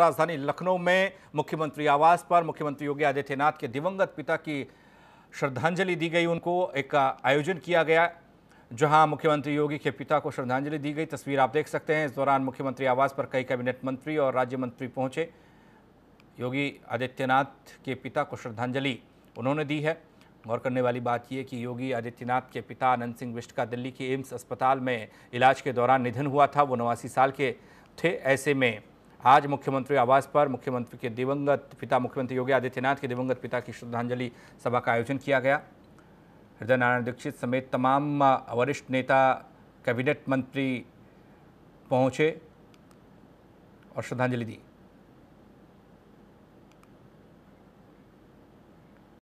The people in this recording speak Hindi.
राजधानी लखनऊ में मुख्यमंत्री आवास पर मुख्यमंत्री योगी आदित्यनाथ के दिवंगत पिता की श्रद्धांजलि दी गई उनको एक आयोजन किया गया जहां मुख्यमंत्री योगी के पिता को श्रद्धांजलि दी गई तस्वीर आप देख सकते हैं इस दौरान मुख्यमंत्री आवास पर कई कैबिनेट मंत्री और राज्य मंत्री पहुंचे योगी आदित्यनाथ के पिता को श्रद्धांजलि उन्होंने दी है गौर करने वाली बात यह कि योगी आदित्यनाथ के पिता आनंद सिंह विष्ट का दिल्ली के एम्स अस्पताल में इलाज के दौरान निधन हुआ था वो नवासी साल के थे ऐसे में आज मुख्यमंत्री आवास पर मुख्यमंत्री के दिवंगत पिता मुख्यमंत्री योगी आदित्यनाथ के दिवंगत पिता की श्रद्धांजलि सभा का आयोजन किया गया हृदय नारायण दीक्षित समेत तमाम वरिष्ठ नेता कैबिनेट मंत्री पहुँचे और श्रद्धांजलि दी